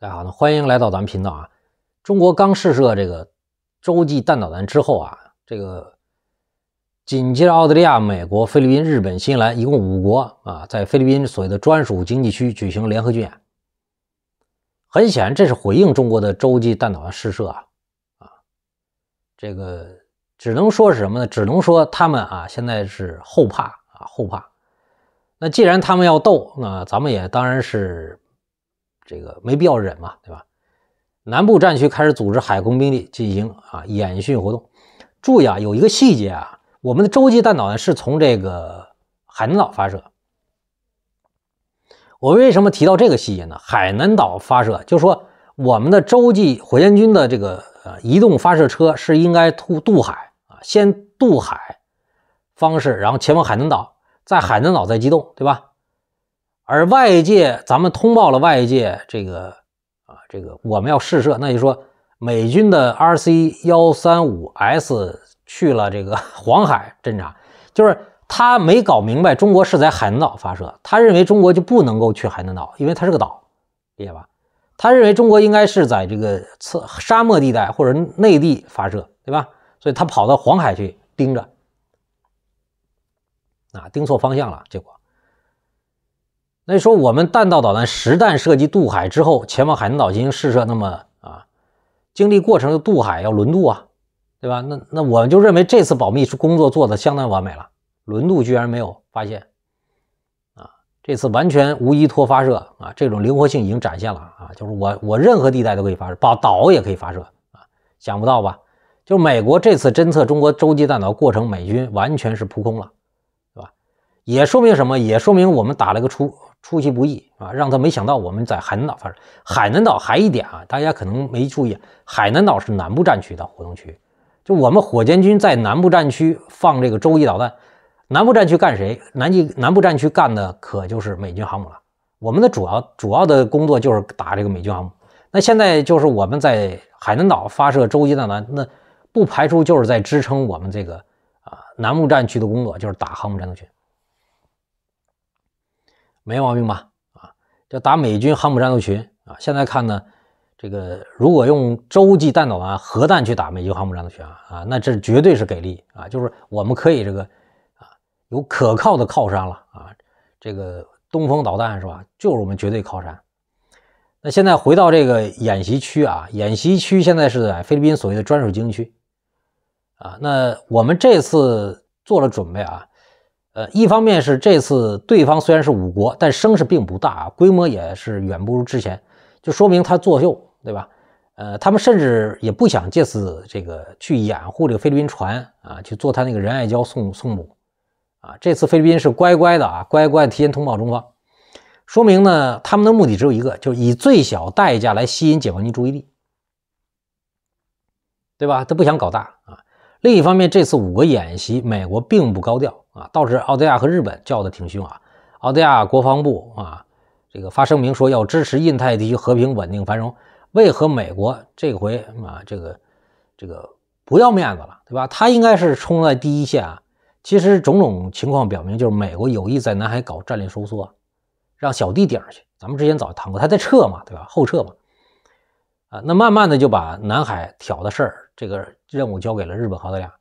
大家好，那欢迎来到咱们频道啊！中国刚试射这个洲际弹导弹之后啊，这个紧接着澳大利亚、美国、菲律宾、日本、新西兰一共五国啊，在菲律宾所谓的专属经济区举行联合军演。很显然，这是回应中国的洲际弹导弹试射啊啊！这个只能说是什么呢？只能说他们啊现在是后怕啊后怕。那既然他们要斗，那咱们也当然是。这个没必要忍嘛，对吧？南部战区开始组织海空兵力进行啊演训活动。注意啊，有一个细节啊，我们的洲际弹道呢是从这个海南岛发射。我为什么提到这个细节呢？海南岛发射，就说我们的洲际火箭军的这个呃移动发射车是应该渡渡海啊，先渡海方式，然后前往海南岛，在海南岛再机动，对吧？而外界，咱们通报了外界这个，啊，这个我们要试射，那就说美军的 R C 幺三五 S 去了这个 黄海侦察，就是他没搞明白中国是在海南岛发射，他认为中国就不能够去海南岛，因为它是个岛，理解吧？他认为中国应该是在这个次沙漠地带或者内地发射，对吧？所以他跑到黄海去盯着，啊，盯错方向了，结果。所以说，我们弹道导弹实弹射击渡海之后，前往海南岛进行试射，那么啊，经历过程的渡海要轮渡啊，对吧？那那我们就认为这次保密工作做得相当完美了，轮渡居然没有发现啊！这次完全无依托发射啊，这种灵活性已经展现了啊！就是我我任何地带都可以发射，把岛也可以发射啊！想不到吧？就美国这次侦测中国洲际弹道过程，美军完全是扑空了，对吧？也说明什么？也说明我们打了个出。出其不意啊，让他没想到我们在海南岛发射。海南岛还一点啊，大家可能没注意，海南岛是南部战区的活动区，就我们火箭军在南部战区放这个洲际导弹。南部战区干谁？南极南部战区干的可就是美军航母了。我们的主要主要的工作就是打这个美军航母。那现在就是我们在海南岛发射洲际导弹，那不排除就是在支撑我们这个啊南部战区的工作，就是打航母战斗群。没毛病吧？啊，这打美军航母战斗群啊！现在看呢，这个如果用洲际弹导弹、核弹去打美军航母战斗群啊，啊，那这绝对是给力啊！就是我们可以这个啊，有可靠的靠山了啊！这个东风导弹是吧？就是我们绝对靠山。那现在回到这个演习区啊，演习区现在是在菲律宾所谓的专属经区啊。那我们这次做了准备啊。呃，一方面是这次对方虽然是五国，但声势并不大，规模也是远不如之前，就说明他作秀，对吧？呃，他们甚至也不想借此这个去掩护这个菲律宾船啊去做他那个仁爱礁送送母，啊，这次菲律宾是乖乖的啊，乖乖提前通报中方，说明呢他们的目的只有一个，就是以最小代价来吸引解放军注意力，对吧？他不想搞大啊。另一方面，这次五个演习，美国并不高调。啊，倒是澳大利亚和日本叫的挺凶啊！澳大利亚国防部啊，这个发声明说要支持印太地区和平、稳定、繁荣。为何美国这回啊，这个这个不要面子了，对吧？他应该是冲在第一线啊。其实种种情况表明，就是美国有意在南海搞战略收缩，让小弟顶上去。咱们之前早就谈过，他在撤嘛，对吧？后撤嘛，啊，那慢慢的就把南海挑的事儿这个任务交给了日本和澳大利亚。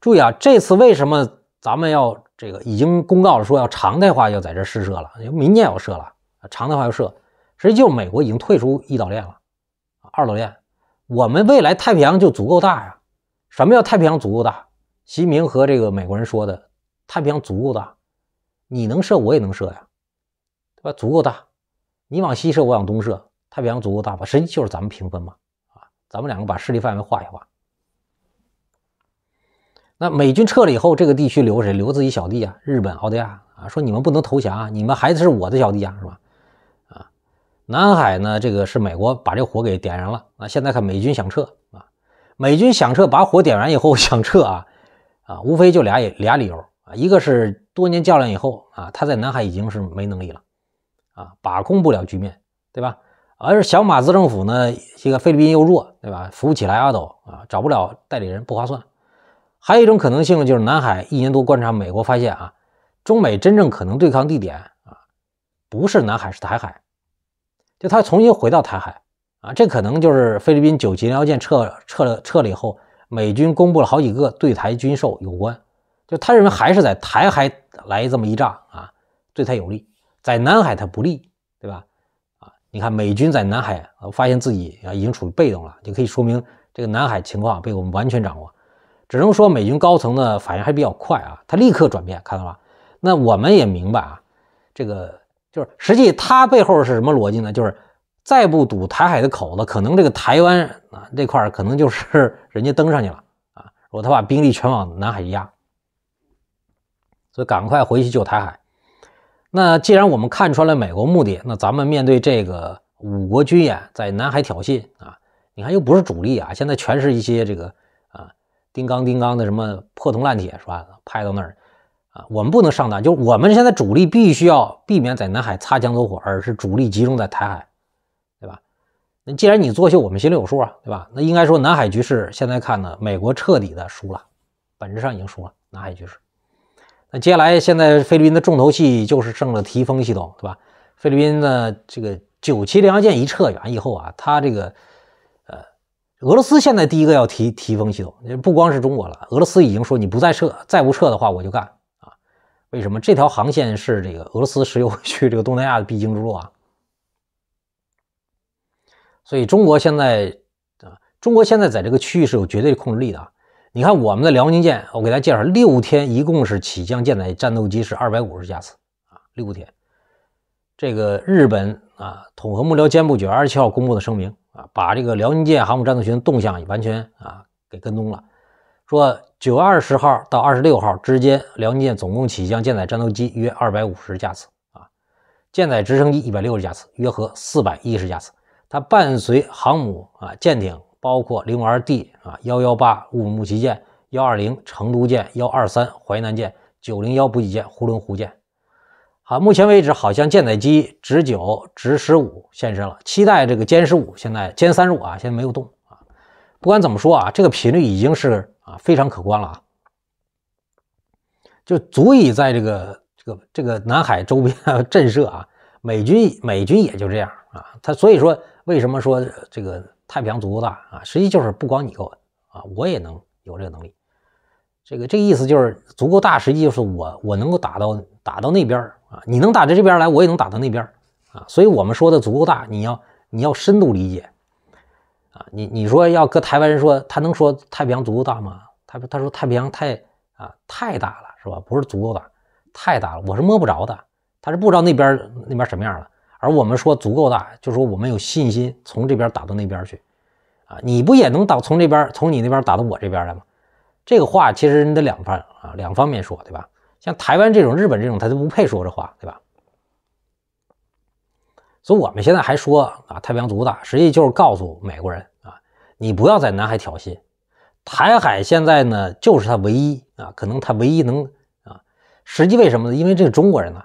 注意啊，这次为什么？咱们要这个已经公告了，说要常态化，要在这试射了，明年要射了，常态化要射，实际就是美国已经退出一岛链了，二岛链，我们未来太平洋就足够大呀。什么叫太平洋足够大？习近平和这个美国人说的，太平洋足够大，你能射我也能射呀，对吧？足够大，你往西射我往东射，太平洋足够大吧？实际就是咱们平分嘛，啊，咱们两个把势力范围画一画。那美军撤了以后，这个地区留谁？留自己小弟啊？日本、澳大利亚啊？说你们不能投降，啊，你们还是我的小弟啊，是吧？啊，南海呢？这个是美国把这火给点燃了。那现在看美军想撤啊，美军想撤，把火点燃以后 想撤啊啊，无非就俩也俩理由啊，一个是多年较量以后啊，他在南海已经是没能力了啊，把控不了局面，对吧？而是小马自政府呢，这个菲律宾又弱，对吧？扶不起来阿斗啊，找不了代理人不划算。还有一种可能性，就是南海一年多观察，美国发现啊，中美真正可能对抗地点啊，不是南海，是台海。就他重新回到台海啊，这可能就是菲律宾九级辽舰撤撤了撤了以后，美军公布了好几个对台军售有关，就他认为还是在台海来这么一炸啊，对台有利，在南海它不利，对吧？啊，你看美军在南海啊，发现自己啊已经处于被动了，就可以说明这个南海情况被我们完全掌握。只能说美军高层的反应还比较快啊，他立刻转变，看到吧？那我们也明白啊，这个就是实际他背后是什么逻辑呢？就是再不堵台海的口子，可能这个台湾啊这块可能就是 人家登上去了啊。如果他把兵力全往南海压，所以赶快回去救台海。那既然我们看穿了美国目的，那咱们面对这个五国军演在南海挑衅啊，你看又不是主力啊，现在全是一些这个。叮当叮当的什么破铜烂铁是吧？拍到那儿啊，我们不能上当，就是我们现在主力必须要避免在南海擦枪走火，而是主力集中在台海，对吧？那既然你作秀，我们心里有数啊，对吧？那应该说南海局势现在看呢，美国彻底的输了，本质上已经输了南海局势。那接下来现在菲律宾的重头戏就是剩了提风系统，对吧？菲律宾的这个九七零幺舰一撤远以后啊，他这个。俄罗斯现在第一个要提提风系统，不光是中国了，俄罗斯已经说你不再撤，再不撤的话我就干啊！为什么？这条航线是这个俄罗斯石油去这个东南亚的必经之路啊！所以中国现在啊，中国现在在这个区域是有绝对控制力的啊！你看我们的辽宁舰，我给大家介绍，六天一共是起降舰载战斗机是二百五十架次啊，六天。这个日本啊，统合幕僚监部局二十七号公布的声明。啊，把这个辽宁舰航母战斗群动向完全啊给跟踪了。说九二十号到二十六号之间，辽宁舰总共起降舰载战斗机约二百五十架次啊，舰载直升机一百六十架次，约合四百一十架次。它伴随航母啊舰艇，包括零五二 D 啊幺幺八乌鲁木齐舰、幺二零成都舰、幺二三淮南舰、九零幺补给舰、呼伦湖舰。啊，目前为止，好像舰载机直九、直十五现身了，期待这个歼十五。现在歼三十五啊，现在没有动啊。不管怎么说啊，这个频率已经是啊非常可观了啊，就足以在这个这个这个南海周边震慑啊。美军美军也就这样啊，他所以说为什么说这个太平洋足够大啊，实际就是不光你够啊，我也能有这个能力。这个这个意思就是足够大，实际就是我我能够打到打到那边啊，你能打到这边来，我也能打到那边啊，所以我们说的足够大，你要你要深度理解啊，你你说要搁台湾人说，他能说太平洋足够大吗？他他说太平洋太啊太大了是吧？不是足够大，太大了，我是摸不着的，他是不知道那边那边什么样了，而我们说足够大，就是说我们有信心从这边打到那边去啊，你不也能打从这边从你那边打到我这边来吗？这个话其实你得两方啊，两方面说，对吧？像台湾这种、日本这种，他都不配说这话，对吧？所以我们现在还说啊，太平洋独大，实际就是告诉美国人啊，你不要在南海挑衅。台海现在呢，就是他唯一啊，可能他唯一能啊，实际为什么呢？因为这个中国人呢，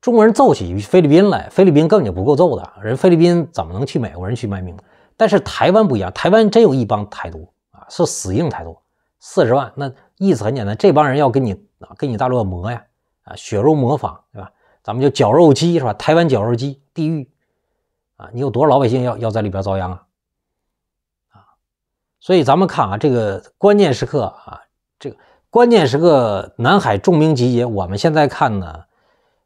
中国人揍起菲律宾来，菲律宾根本就不够揍的，人菲律宾怎么能去美国人去卖命？但是台湾不一样，台湾真有一帮台独啊，是死硬台独。四十万，那意思很简单，这帮人要跟你啊，跟你大陆磨呀，啊，血肉磨坊，对吧？咱们就绞肉机，是吧？台湾绞肉机，地狱，啊，你有多少老百姓要要在里边遭殃啊？啊，所以咱们看啊，这个关键时刻啊，这个关键时刻，南海重兵集结，我们现在看呢，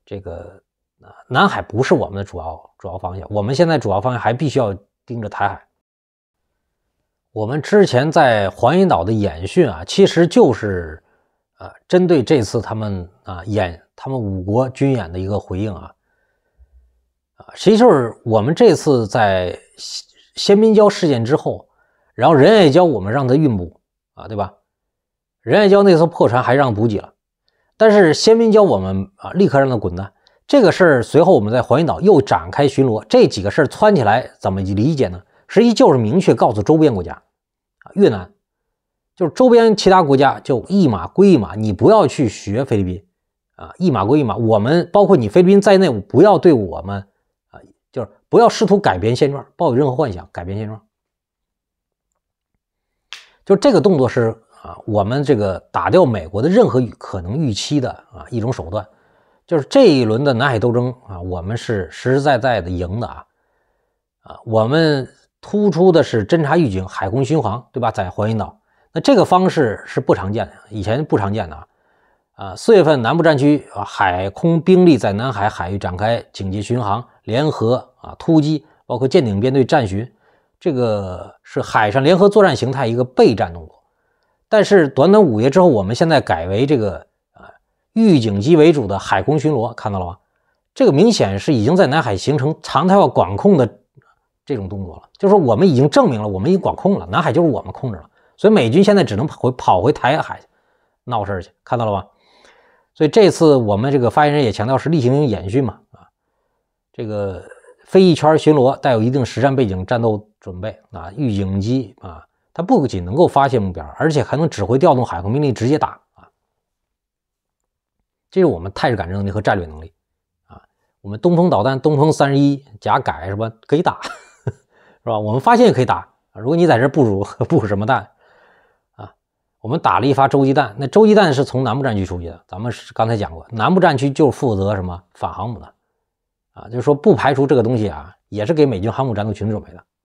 这个啊，南海不是我们的主要主要方向，我们现在主要方向还必须要盯着台海。我们之前在环岛的演训啊，其实就是，啊，针对这次他们啊演他们五国军演的一个回应啊，啊，其实就是我们这次在先先民礁事件之后，然后仁爱礁我们让他运补啊，对吧？仁爱礁那艘破船还让补给了，但是先民礁我们啊立刻让他滚蛋。这个事儿随后我们在环岛又展开巡逻，这几个事儿串起来怎么理解呢？实际就是明确告诉周边国家，啊，越南，就是周边其他国家就一码归一码，你不要去学菲律宾，啊，一码归一码。我们包括你菲律宾在内，不要对我们，啊，就是不要试图改变现状，抱有任何幻想改变现状。就这个动作是啊，我们这个打掉美国的任何可能预期的啊一种手段。就是这一轮的南海斗争啊，我们是实实在在的赢的啊，啊，我们。突出的是侦察预警、海空巡航，对吧？在黄岩岛，那这个方式是不常见的，以前不常见的啊。啊，四月份南部战区啊海空兵力在南海海域展开警戒巡航、联合啊突击，包括舰艇编队战巡，这个是海上联合作战形态一个备战动作。但是短短五月之后，我们现在改为这个啊预警机为主的海空巡逻，看到了吗？这个明显是已经在南海形成常态化管控的。这种动作了，就是说我们已经证明了，我们已经管控了南海，就是我们控制了，所以美军现在只能跑回跑回台海去闹事儿去，看到了吧？所以这次我们这个发言人也强调是例行演训嘛，啊，这个飞一圈巡逻带有一定实战背景，战斗准备啊，预警机啊，它不仅能够发现目标，而且还能指挥调动海空兵力直接打啊，这是我们态势感知能力和战略能力啊，我们东风导弹东风三十一甲改是吧？可以打。是吧？我们发现也可以打。如果你在这部署 什么弹啊，我们打了一发洲际弹。那洲际弹是从南部战区出去的。咱们是刚才讲过，南部战区就是负责什么反航母的啊，就是说不排除这个东西啊，也是给美军航母战斗群准备的。